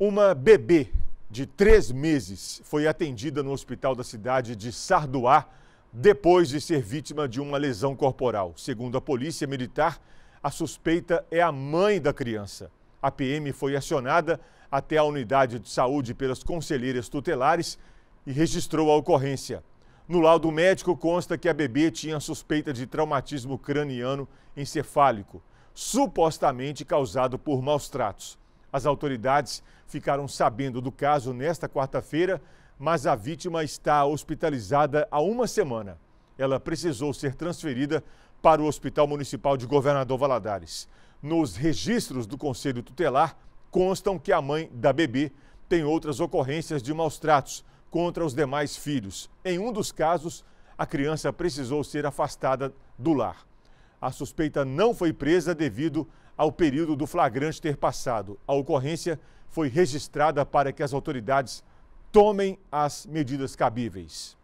Uma bebê de três meses foi atendida no hospital da cidade de Sarduá depois de ser vítima de uma lesão corporal. Segundo a polícia militar, a suspeita é a mãe da criança. A PM foi acionada até a unidade de saúde pelas conselheiras tutelares e registrou a ocorrência. No laudo médico consta que a bebê tinha suspeita de traumatismo craniano encefálico, supostamente causado por maus tratos. As autoridades ficaram sabendo do caso nesta quarta-feira, mas a vítima está hospitalizada há uma semana. Ela precisou ser transferida para o Hospital Municipal de Governador Valadares. Nos registros do Conselho Tutelar, constam que a mãe da bebê tem outras ocorrências de maus tratos contra os demais filhos. Em um dos casos, a criança precisou ser afastada do lar. A suspeita não foi presa devido ao período do flagrante ter passado. A ocorrência foi registrada para que as autoridades tomem as medidas cabíveis.